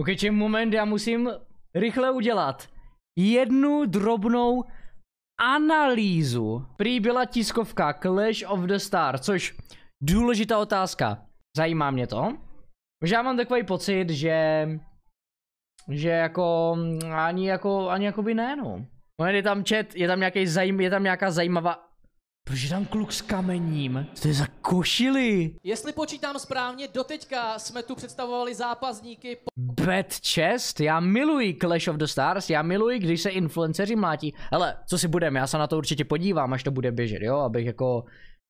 Ok, čem moment, já musím rychle udělat jednu drobnou analýzu. Prý byla tiskovka Clash of the Star, což důležitá otázka. Zajímá mě to. Možná mám takový pocit, že... Že jako... Ani jako... Ani jako by ne, no. No je tam chat, je tam, nějaký zajím, je tam nějaká zajímavá proč je tam kluk s kamením? Co to je za košily? Jestli počítám správně, doteďka jsme tu představovali zápasníky... Po... Bad chest? Já miluji Clash of the Stars, já miluji, když se influenceři mlátí. Hele, co si budem, já se na to určitě podívám, až to bude běžet, jo? Abych jako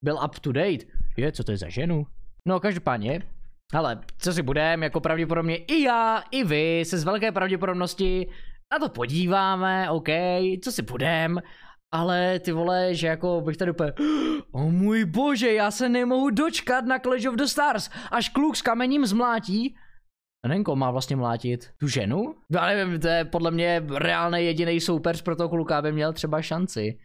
byl up to date. Je, co to je za ženu? No, každopádně, Ale co si budem, jako pravděpodobně i já, i vy se z velké pravděpodobnosti na to podíváme, OK, co si budem, ale ty vole, že jako bych tady úplně, o oh můj bože, já se nemohu dočkat na Clash of the Stars, až kluk s kamením zmlátí, Renko má vlastně mlátit tu ženu? Já no, nevím, to je podle mě reálně jediný soupeř pro toho kluka, aby měl třeba šanci.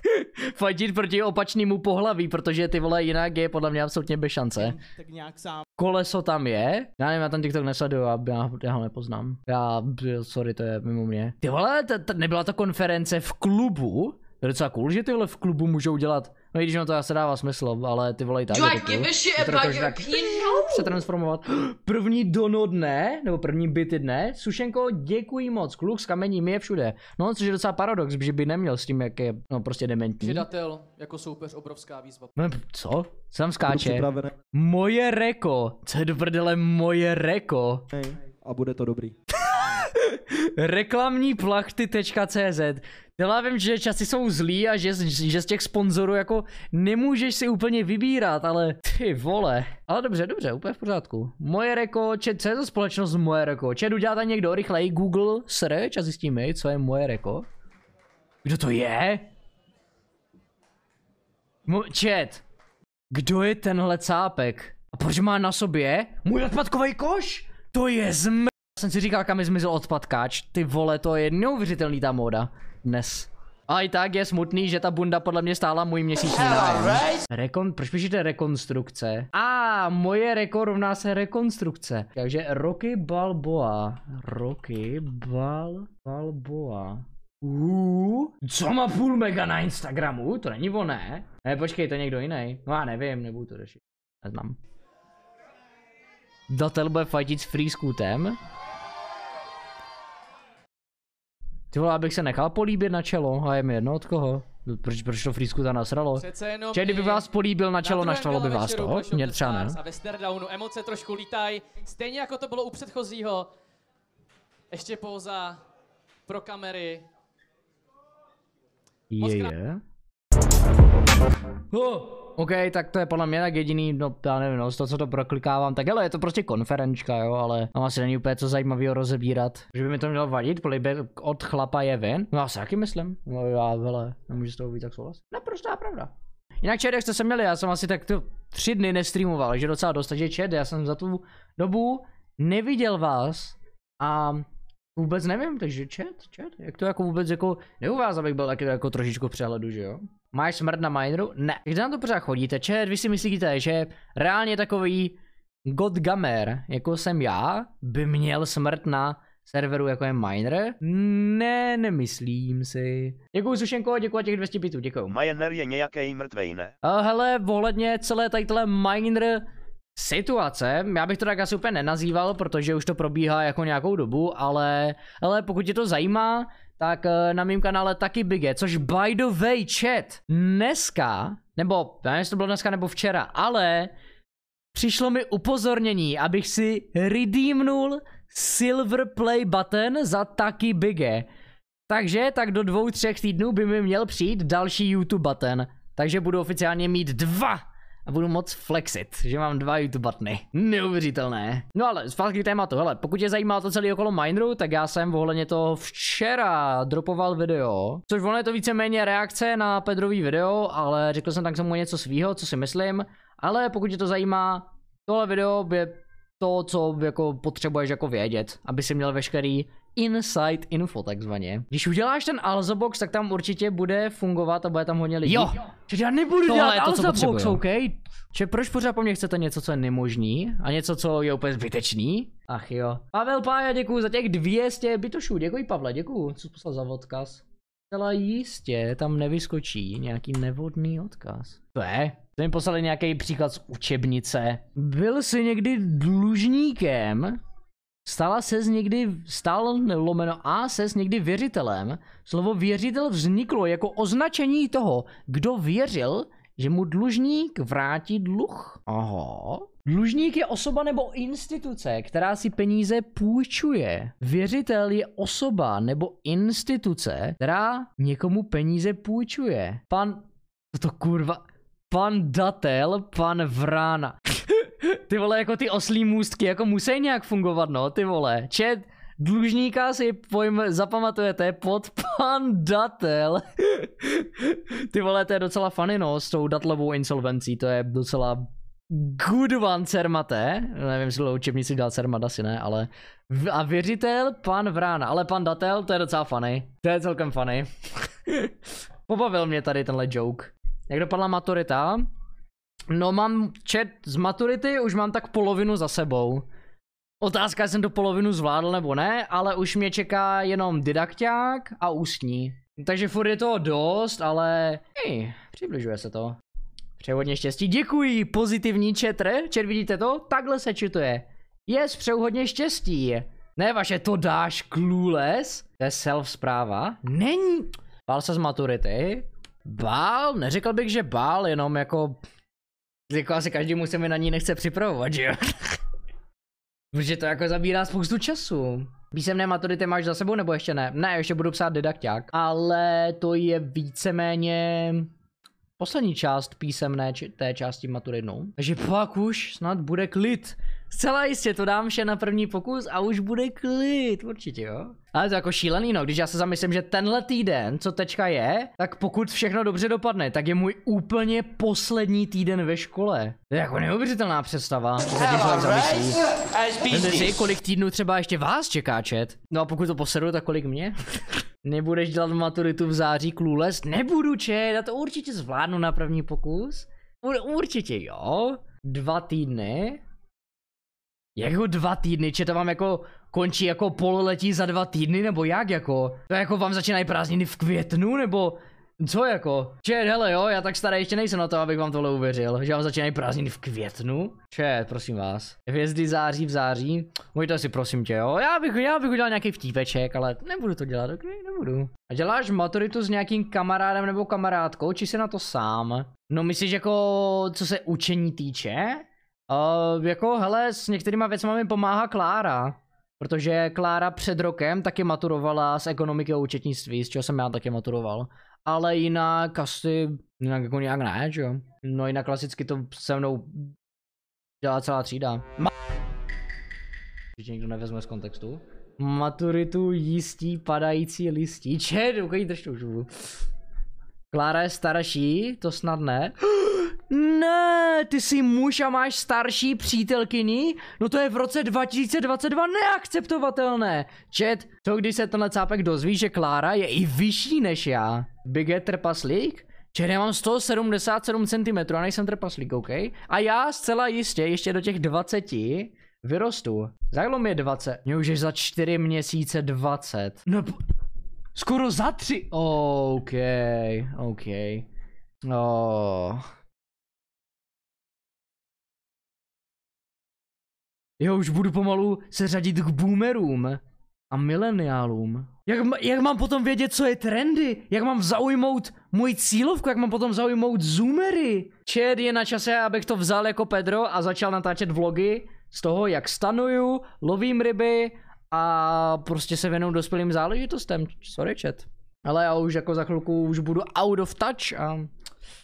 Fajtit proti opačnému pohlaví, protože ty vole jinak je podle mě absolutně bez šance. Tak nějak sám. Koleso tam je? Já nevím, já tam TikTok nesleduju, a já, já ho nepoznám. Já, sorry, to je mimo mě. Ty vole, t- t- nebyla to konference v klubu? To je docela cool, že tyhle v klubu můžou dělat, no i když na to asi dává smysl, ale ty volají tak. Do I give a shit Se transformovat. První dono dne, nebo první byty dne, Sušenko, děkuji moc, kluk s kamením je všude. No, což je docela paradox, že by neměl s tím, jak je, no prostě dementní. Přidatel, jako soupeř, obrovská výzva. No, co? Co tam skáče? Moje reko, co je do prdele moje reko? Hey, a bude to dobrý. Reklamní plachty.cz Já vím, že časy jsou zlí a že, že z těch sponzorů jako nemůžeš si úplně vybírat, ale ty vole. Ale dobře, dobře, úplně v pořádku. Moje reko, če, co je to společnost Moje reko? čet udělá dělat někdo rychleji Google search a zjistíme, co je Moje reko. Kdo to je? Mo, chat. Kdo je tenhle cápek? A proč má na sobě můj odpadkový koš? To je zm jsem si říkal, kam mi zmizel odpadkáč. Ty vole, to je neuvěřitelný ta móda dnes. A i tak je smutný, že ta bunda podle mě stála můj měsíční nájem. Rekon, proč píšete rekonstrukce? A ah, moje rekord rovná se rekonstrukce. Takže Rocky Balboa. Rocky Bal Balboa. Uuu, co má půl mega na Instagramu? To není oné. Ne, počkej, to je někdo jiný. No já nevím, nebudu to řešit. Neznám. Datel bude fajtit s free scootem. Ty vole, abych se nechal políbit na čelo a je mi jedno od koho. Proč, proč to Frisku ta nasralo? Čili kdyby vás políbil na čelo, na naštvalo by vás to? Mě třeba ne. A ve Stardownu emoce trošku lítaj, stejně jako to bylo u předchozího. Ještě pouza pro kamery. Je, je. Oh! OK, tak to je podle mě tak jediný, no já nevím, no, z toho, co to proklikávám, tak hele, je to prostě konferenčka, jo, ale tam asi není úplně co zajímavého rozebírat. Že by mi to mělo vadit, polibek od chlapa je ven? No já si taky myslím, no já, hele, nemůžu s toho být tak souhlasit. Naprostá pravda. Jinak čede, jak jste se měli, já jsem asi tak to tři dny nestreamoval, že docela dost, takže čede, já jsem za tu dobu neviděl vás a vůbec nevím, takže čet, čet, jak to jako vůbec jako, neuvázal, abych byl taky jako trošičku v přehledu, že jo? Máš smrt na mineru? Ne. Když na to pořád chodíte? Čet, vy si myslíte, že reálně takový Godgamer, jako jsem já, by měl smrt na serveru, jako je Miner? Ne, nemyslím si. Děkuji Sušenko, děkuji těch 200 bitů, děkuji. Miner je nějaký mrtvej, ne? A eh, hele, ohledně celé tadyhle Miner situace, já bych to tak asi úplně nenazýval, protože už to probíhá jako nějakou dobu, ale, ale pokud tě to zajímá, tak eh, na mém kanále taky bigé. což by the way chat, dneska, nebo nevím, jestli to bylo dneska nebo včera, ale přišlo mi upozornění, abych si redeemnul silver play button za taky bigé. Takže tak do dvou, třech týdnů by mi měl přijít další YouTube button. Takže budu oficiálně mít dva a budu moc flexit, že mám dva YouTube batny. Neuvěřitelné. No ale zpátky k tématu, hele, pokud je zajímá to celé okolo mindru, tak já jsem ohledně to včera dropoval video, což ono je to víceméně reakce na Pedrový video, ale řekl jsem tak samo něco svýho, co si myslím, ale pokud tě to zajímá, tohle video je to, co jako potřebuješ jako vědět, aby si měl veškerý inside info takzvaně. Když uděláš ten Alzobox, box, tak tam určitě bude fungovat a bude tam hodně lidí. Jo! Že já nebudu Tohle dělat to, Alzobox, box, OK? Če, proč pořád po mně chcete něco, co je nemožný a něco, co je úplně zbytečný? Ach jo. Pavel Pája, děkuji za těch 200 bytošů. Děkuji Pavle, děkuji, co jsi poslal za odkaz. Zcela jistě tam nevyskočí nějaký nevodný odkaz. To je, to mi poslali nějaký příklad z učebnice. Byl jsi někdy dlužníkem? Stala ses někdy, stal lomeno a ses někdy věřitelem. Slovo věřitel vzniklo jako označení toho, kdo věřil, že mu dlužník vrátí dluh. Aha. Dlužník je osoba nebo instituce, která si peníze půjčuje. Věřitel je osoba nebo instituce, která někomu peníze půjčuje. Pan... To kurva... Pan Datel, pan Vrána. Ty vole, jako ty oslí můstky, jako musí nějak fungovat, no, ty vole. Čet, dlužníka si pojm, zapamatujete pod pan datel. ty vole, to je docela funny, no, s tou datlovou insolvencí, to je docela good one Cermate, nevím, jestli dlouho učebnici dal Cermat, asi ne, ale a věřitel, pan Vrána, ale pan Datel, to je docela funny, to je celkem funny. Pobavil mě tady tenhle joke. Jak dopadla maturita? No mám chat z maturity, už mám tak polovinu za sebou. Otázka, jestli jsem to polovinu zvládl nebo ne, ale už mě čeká jenom didakták a ústní. Takže furt je toho dost, ale hej, přibližuje se to. Přehodně štěstí. Děkuji, pozitivní četr. Čet, vidíte to? Takhle se čituje. Yes, přehodně štěstí. Ne, vaše, to dáš klůles? To je self-zpráva? Není. Bál se z maturity? Bál? Neřekl bych, že bál, jenom jako jako asi každý se mi na ní nechce připravovat, že jo? Protože to jako zabírá spoustu času. Písemné maturity máš za sebou nebo ještě ne? Ne, ještě budu psát didakťák. ale to je víceméně poslední část písemné či té části maturitnou. Takže pak už snad bude klid. Zcela jistě, to dám vše na první pokus a už bude klid, určitě jo. Ale to jako šílený, no, když já se zamyslím, že tenhle týden, co tečka je, tak pokud všechno dobře dopadne, tak je můj úplně poslední týden ve škole. To je jako neuvěřitelná představa, co se tím si, kolik týdnů třeba ještě vás čeká čet. No a pokud to posedu, tak kolik mě? Nebudeš dělat maturitu v září klůles? Nebudu čet, já to určitě zvládnu na první pokus. Určitě jo. Dva týdny. Jako dva týdny, če to vám jako končí jako pololetí za dva týdny, nebo jak jako? To jako vám začínají prázdniny v květnu, nebo co jako? Čet, hele jo, já tak starý ještě nejsem na to, abych vám tohle uvěřil, že vám začínají prázdniny v květnu. Čet, prosím vás. Hvězdy září v září. Můžete si prosím tě, jo. Já bych, já bych udělal nějaký vtípeček, ale nebudu to dělat, ok? Nebudu. A děláš maturitu s nějakým kamarádem nebo kamarádkou, či jsi na to sám? No myslíš jako, co se učení týče? Uh, jako, hele, s některýma věcmi mi pomáhá Klára. Protože Klára před rokem taky maturovala z ekonomiky a účetnictví, z čeho jsem já taky maturoval. Ale jinak asi, jinak jako nějak ne, že jo. No jinak klasicky to se mnou dělá celá třída. Ma Určitě nikdo nevezme z kontextu. Maturitu jistí padající listí. Čet, ukají držtou žulu. Klára je starší, to snad ne. Ne, ty jsi muž a máš starší přítelkyni? No to je v roce 2022 neakceptovatelné. Čet, to když se tenhle cápek dozví, že Klára je i vyšší než já. Bigger trpaslík? Čet, já mám 177 cm a nejsem trpaslík, OK? A já zcela jistě ještě do těch 20 vyrostu. Zajlo mi je 20. Mě už je za 4 měsíce 20. No, skoro za 3. OK, OK. Oh. Jo, už budu pomalu se řadit k boomerům a mileniálům. Jak, jak mám potom vědět, co je trendy? Jak mám zaujmout můj cílovku? Jak mám potom zaujmout zoomery? Čet je na čase, abych to vzal jako Pedro a začal natáčet vlogy z toho, jak stanuju, lovím ryby a prostě se věnuju dospělým záležitostem. Sorry, chat. Ale já už jako za chvilku už budu out of touch a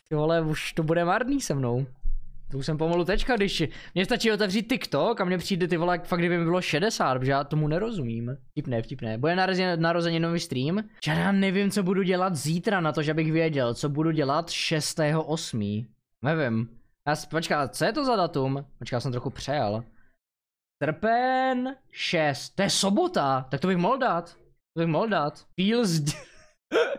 ty vole, už to bude marný se mnou. To už jsem pomalu tečka, když mě stačí otevřít TikTok a mně přijde ty vole, fakt kdyby mi bylo 60, protože já tomu nerozumím. Vtipné, vtipné. Bude narozeně, nový stream? Já nevím, co budu dělat zítra na to, že bych věděl, co budu dělat 6.8. Nevím. Já, počká, co je to za datum? Počká, jsem trochu přejel. Trpen 6. To je sobota, tak to bych mohl dát. To bych mohl dát. Feels...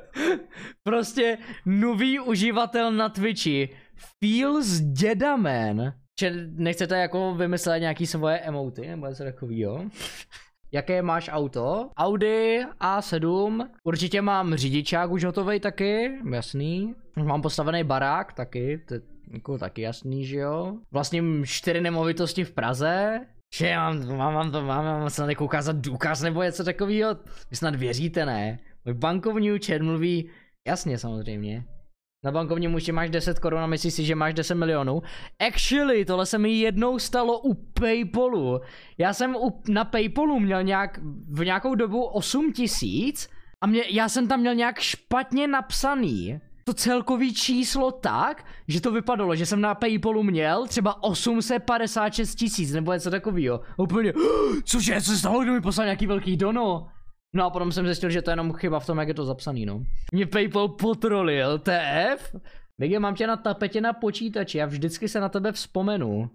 prostě nový uživatel na Twitchi. Feels Děda Man. Če nechcete jako vymyslet nějaký svoje emoty nebo něco takového? Jaké máš auto? Audi A7. Určitě mám řidičák už hotový taky, jasný. Mám postavený barák taky, to je jako taky jasný, že jo. Vlastním čtyři nemovitosti v Praze. Že mám, mám, mám to, mám, mám snad jako ukázat důkaz nebo něco takového. Vy snad věříte, ne? Můj bankovní účet mluví jasně samozřejmě. Na bankovním účtu máš 10 korun a myslíš si, že máš 10 milionů. Actually, tohle se mi jednou stalo u Paypalu. Já jsem u, na Paypalu měl nějak, v nějakou dobu 8 tisíc a mě, já jsem tam měl nějak špatně napsaný to celkový číslo tak, že to vypadalo, že jsem na Paypalu měl třeba 856 tisíc nebo něco takového. Úplně, cože, co se stalo, kdo mi poslal nějaký velký dono? No a potom jsem zjistil, že to je jenom chyba v tom, jak je to zapsaný, no. Mě PayPal potrolil, TF? Miguel, mám tě na tapetě na počítači, já vždycky se na tebe vzpomenu.